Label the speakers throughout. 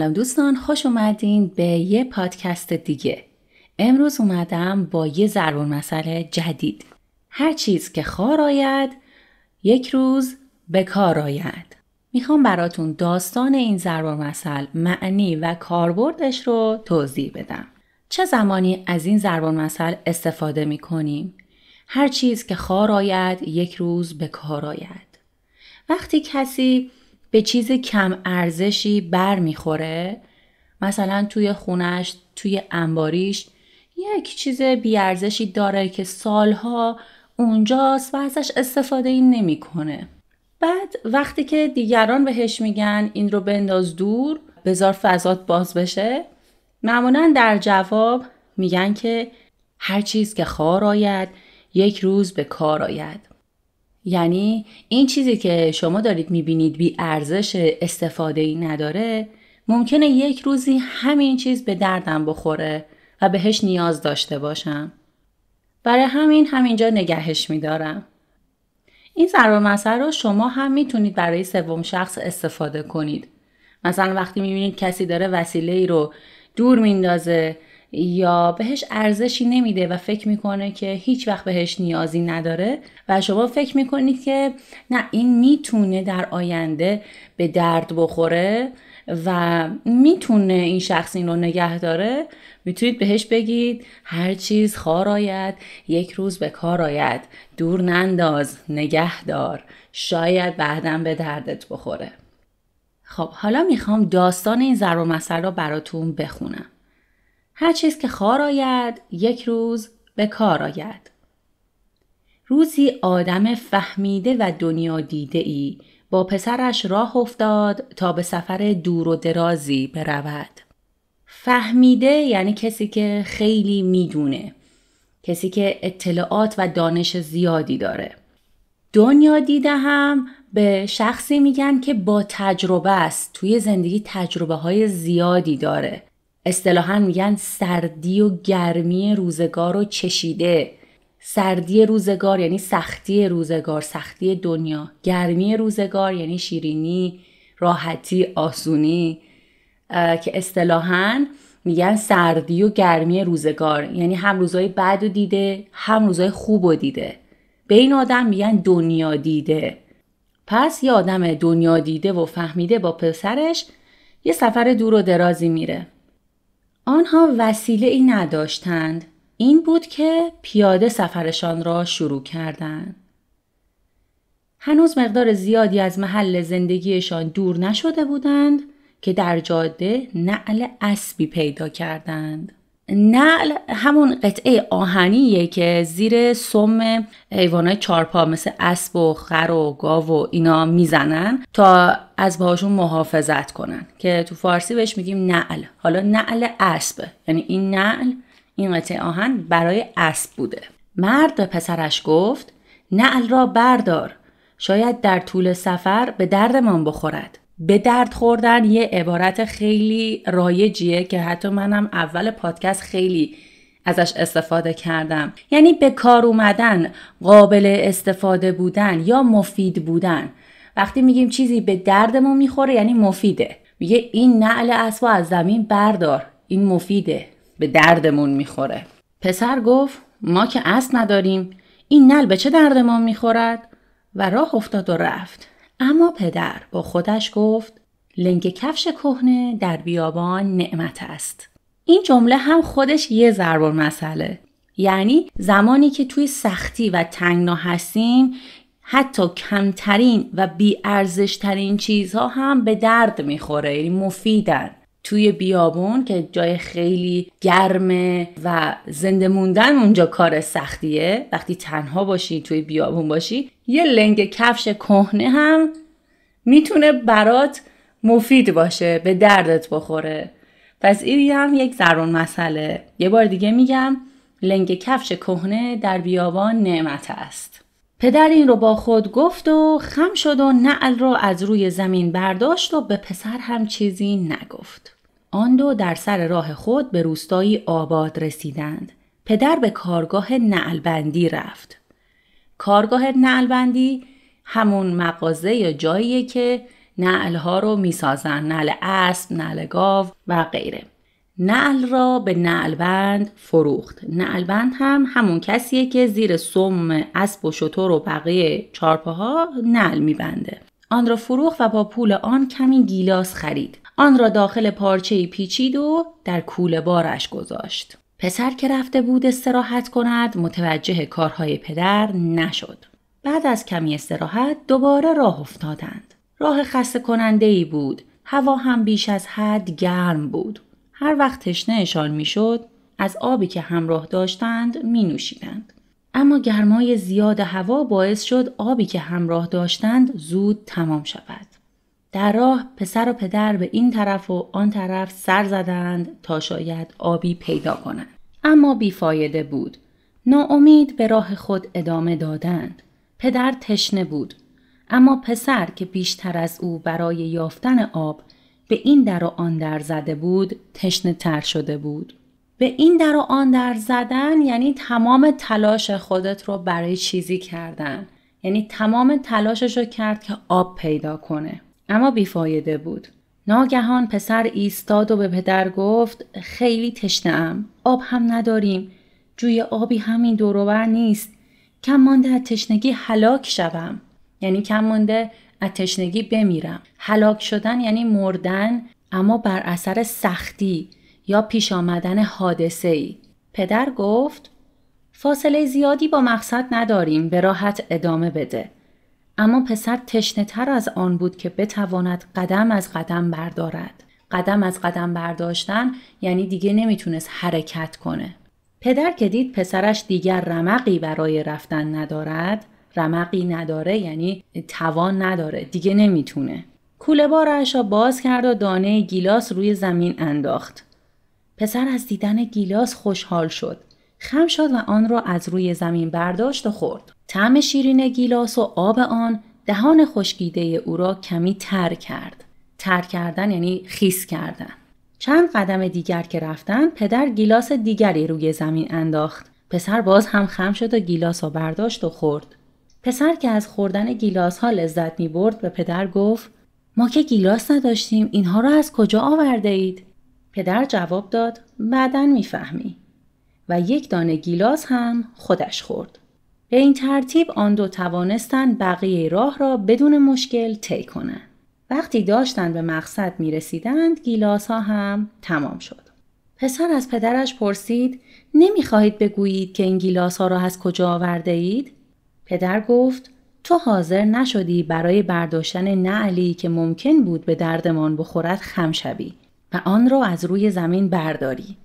Speaker 1: سلام دوستان خوش اومدین به یه پادکست دیگه امروز اومدم با یه ضرور مسئله جدید هر چیز که خار آید یک روز به کار آید میخوام براتون داستان این ضرور مسئله معنی و کاربردش رو توضیح بدم چه زمانی از این ضرور مسئله استفاده میکنیم؟ هر چیز که خار آید یک روز به کار آید وقتی کسی به چیز کم ارزشی بر میخوره مثلا توی خونش توی انباریش یک چیز بیارزشی داره که سالها اونجاست و ازش استفاده این نمیکنه. بعد وقتی که دیگران بهش میگن این رو بنداز دور بذار فضات باز بشه معمولا در جواب میگن که هر چیز که خار آید یک روز به کار آید یعنی این چیزی که شما دارید میبینید بی ارزش استفاده ای نداره ممکنه یک روزی همین چیز به دردم بخوره و بهش نیاز داشته باشم. برای همین همینجا نگهش میدارم. این ضرب مسئله رو شما هم میتونید برای سوم شخص استفاده کنید. مثلا وقتی میبینید کسی داره وسیله ای رو دور میندازه یا بهش ارزشی نمیده و فکر میکنه که هیچ وقت بهش نیازی نداره و شما فکر میکنید که نه این میتونه در آینده به درد بخوره و میتونه این شخص این رو نگه داره میتونید بهش بگید هر چیز خار آید یک روز به کار آید دور ننداز نگه دار شاید بعدا به دردت بخوره خب حالا میخوام داستان این ضرب مسئله رو براتون بخونم هر چیز که خار آید یک روز به کار آید. روزی آدم فهمیده و دنیا دیده ای با پسرش راه افتاد تا به سفر دور و درازی برود. فهمیده یعنی کسی که خیلی میدونه. کسی که اطلاعات و دانش زیادی داره. دنیا دیده هم به شخصی میگن که با تجربه است. توی زندگی تجربه های زیادی داره. اصطلاحا میگن سردی و گرمی روزگار رو چشیده سردی روزگار یعنی سختی روزگار سختی دنیا گرمی روزگار یعنی شیرینی راحتی آسونی که اصطلاحا میگن سردی و گرمی روزگار یعنی هم روزای بد و دیده هم روزای خوب و دیده به این آدم میگن دنیا دیده پس یه آدم دنیا دیده و فهمیده با پسرش یه سفر دور و درازی میره آنها وسیله ای نداشتند. این بود که پیاده سفرشان را شروع کردند. هنوز مقدار زیادی از محل زندگیشان دور نشده بودند که در جاده نعل اسبی پیدا کردند. نعل همون قطعه آهنیه که زیر سم حیوانای چارپا مثل اسب و خر و گاو و اینا میزنن تا از باهاشون محافظت کنن که تو فارسی بهش میگیم نعل حالا نعل اسب یعنی این نعل این قطعه آهن برای اسب بوده مرد به پسرش گفت نعل را بردار شاید در طول سفر به دردمان بخورد به درد خوردن یه عبارت خیلی رایجیه که حتی منم اول پادکست خیلی ازش استفاده کردم یعنی به کار اومدن قابل استفاده بودن یا مفید بودن وقتی میگیم چیزی به دردمون میخوره یعنی مفیده میگه این نعل اسبا از زمین بردار این مفیده به دردمون میخوره پسر گفت ما که اسب نداریم این نل به چه دردمان میخورد و راه افتاد و رفت اما پدر با خودش گفت لنگ کفش کهنه در بیابان نعمت است. این جمله هم خودش یه ضرب مسئله. یعنی زمانی که توی سختی و تنگنا هستیم حتی کمترین و بیارزشترین چیزها هم به درد میخوره یعنی مفیدن توی بیابون که جای خیلی گرمه و زنده موندن اونجا کار سختیه وقتی تنها باشی توی بیابون باشی یه لنگ کفش کهنه هم میتونه برات مفید باشه به دردت بخوره پس این هم یک ضرون مسئله یه بار دیگه میگم لنگ کفش کهنه در بیابان نعمت است پدر این رو با خود گفت و خم شد و نعل را رو از روی زمین برداشت و به پسر هم چیزی نگفت. آن دو در سر راه خود به روستایی آباد رسیدند. پدر به کارگاه نعلبندی رفت. کارگاه نعلبندی همون مغازه یا جاییه که نعلها رو میسازن نعل اسب نعل گاو و غیره نعل را به نعلبند فروخت نعلبند هم همون کسیه که زیر سم اسب و شطور و بقیه چارپاها نعل میبنده آن را فروخت و با پول آن کمی گیلاس خرید آن را داخل پارچه پیچید و در کوله بارش گذاشت پسر که رفته بود استراحت کند متوجه کارهای پدر نشد. بعد از کمی استراحت دوباره راه افتادند. راه خسته کننده ای بود. هوا هم بیش از حد گرم بود. هر وقت تشنهشان میشد از آبی که همراه داشتند می نوشیدند. اما گرمای زیاد هوا باعث شد آبی که همراه داشتند زود تمام شود. در راه پسر و پدر به این طرف و آن طرف سر زدند تا شاید آبی پیدا کنند. اما بیفایده بود. ناامید به راه خود ادامه دادند. پدر تشنه بود. اما پسر که بیشتر از او برای یافتن آب به این در و آن در زده بود تشنه تر شده بود. به این در و آن در زدن یعنی تمام تلاش خودت رو برای چیزی کردن. یعنی تمام تلاشش رو کرد که آب پیدا کنه. اما بیفایده بود. ناگهان پسر ایستاد و به پدر گفت خیلی تشنه آب هم نداریم. جوی آبی همین دوروبر نیست. کم مانده از تشنگی حلاک شوم. یعنی کم مانده از تشنگی بمیرم. حلاک شدن یعنی مردن اما بر اثر سختی یا پیش آمدن حادثه ای. پدر گفت فاصله زیادی با مقصد نداریم به راحت ادامه بده. اما پسر تشنه تر از آن بود که بتواند قدم از قدم بردارد. قدم از قدم برداشتن یعنی دیگه نمیتونست حرکت کنه. پدر که دید پسرش دیگر رمقی برای رفتن ندارد، رمقی نداره یعنی توان نداره، دیگه نمیتونه. کوله بارش را باز کرد و دانه گیلاس روی زمین انداخت. پسر از دیدن گیلاس خوشحال شد. خم شد و آن را از روی زمین برداشت و خورد. طعم شیرین گیلاس و آب آن دهان خشکیده او را کمی تر کرد. تر کردن یعنی خیس کردن. چند قدم دیگر که رفتن پدر گیلاس دیگری روی زمین انداخت. پسر باز هم خم شد و گیلاس را برداشت و خورد. پسر که از خوردن گیلاس ها لذت می برد به پدر گفت ما که گیلاس نداشتیم اینها را از کجا آورده اید؟ پدر جواب داد بعدا میفهمی. و یک دانه گیلاس هم خودش خورد. به این ترتیب آن دو توانستند بقیه راه را بدون مشکل طی کنند. وقتی داشتن به مقصد می رسیدند گیلاس ها هم تمام شد. پسر از پدرش پرسید خواهید بگویید که این گیلاس ها را از کجا آورده اید؟ پدر گفت تو حاضر نشدی برای برداشتن نعلی که ممکن بود به دردمان بخورد خم شوی و آن را از روی زمین برداری.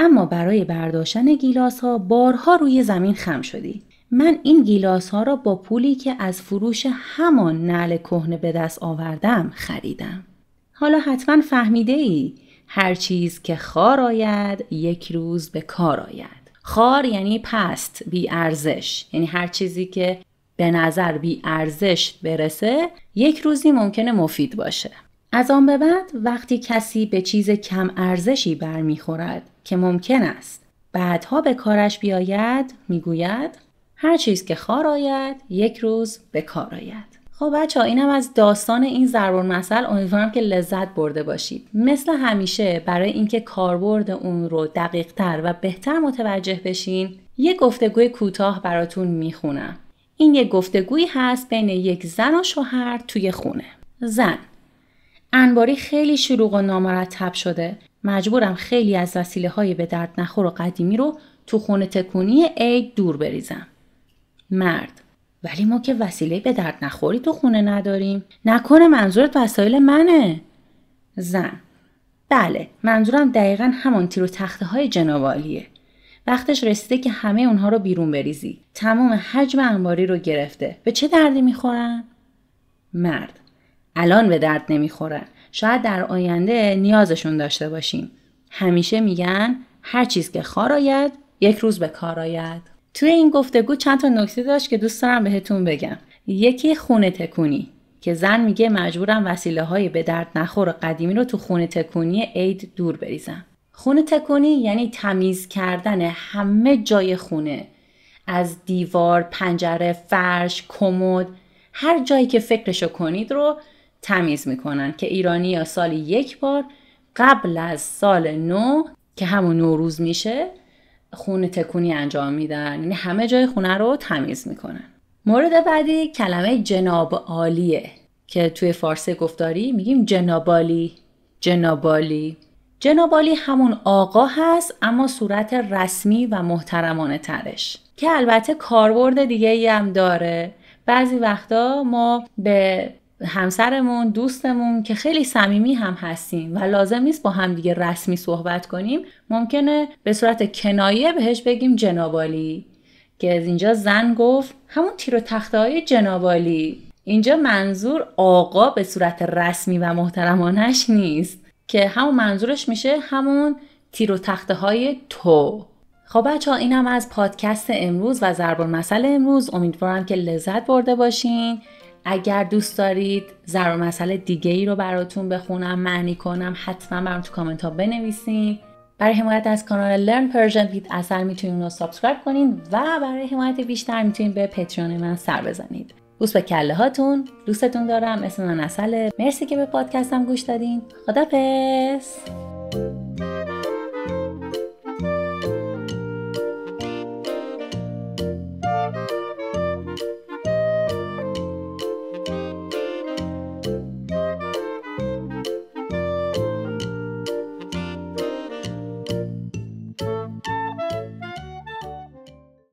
Speaker 1: اما برای برداشتن گیلاس ها بارها روی زمین خم شدی. من این گیلاس ها را با پولی که از فروش همان نعل کهنه به دست آوردم خریدم. حالا حتما فهمیده ای هر چیز که خار آید یک روز به کار آید. خار یعنی پست بی ارزش یعنی هر چیزی که به نظر بی ارزش برسه یک روزی ممکنه مفید باشه. از آن به بعد وقتی کسی به چیز کم ارزشی برمیخورد که ممکن است بعدها به کارش بیاید میگوید هر چیز که خار آید یک روز به کار آید خب بچه ها اینم از داستان این ضرب المثل امیدوارم که لذت برده باشید مثل همیشه برای اینکه کاربرد اون رو دقیق تر و بهتر متوجه بشین یه گفتگوی کوتاه براتون میخونم این یه گفتگویی هست بین یک زن و شوهر توی خونه زن انباری خیلی شروع و نامرتب شده مجبورم خیلی از وسیله های به درد نخور و قدیمی رو تو خونه تکونی عید دور بریزم مرد ولی ما که وسیله به درد نخوری تو خونه نداریم نکنه منظورت وسایل منه زن بله منظورم دقیقا همان تیر و تخته های جنابالیه وقتش رسیده که همه اونها رو بیرون بریزی تمام حجم انباری رو گرفته به چه دردی میخورن مرد الان به درد نمیخورن شاید در آینده نیازشون داشته باشیم همیشه میگن هر چیز که خار آید یک روز به کار آید توی این گفتگو چند تا نکته داشت که دوست دارم بهتون بگم یکی خونه تکونی که زن میگه مجبورم وسیله های به درد نخور قدیمی رو تو خونه تکونی عید دور بریزم خونه تکونی یعنی تمیز کردن همه جای خونه از دیوار، پنجره، فرش، کمد هر جایی که فکرشو کنید رو تمیز میکنن که ایرانی یا سال یک بار قبل از سال نو که همون نوروز میشه خونه تکونی انجام میدن یعنی همه جای خونه رو تمیز میکنن مورد بعدی کلمه جناب عالیه که توی فارسی گفتاری میگیم جنابالی جنابالی جنابالی همون آقا هست اما صورت رسمی و محترمانه ترش که البته کاربرد دیگه ای هم داره بعضی وقتا ما به همسرمون دوستمون که خیلی صمیمی هم هستیم و لازم نیست با هم دیگه رسمی صحبت کنیم ممکنه به صورت کنایه بهش بگیم جنابالی که از اینجا زن گفت همون تیر و تخته جنابالی اینجا منظور آقا به صورت رسمی و محترمانش نیست که همون منظورش میشه همون تیر و تخته تو خب بچه ها از پادکست امروز و زربان مسئله امروز امیدوارم که لذت برده باشین اگر دوست دارید و مسئله دیگه ای رو براتون بخونم معنی کنم حتما برام تو کامنت ها بنویسین برای حمایت از کانال Learn Persian with اثر میتونید اون رو سابسکرایب کنین و برای حمایت بیشتر میتونید به پتریون من سر بزنید بوس به کله هاتون دوستتون دارم اسم من مرسی که به پادکستم گوش دادین خدا پس!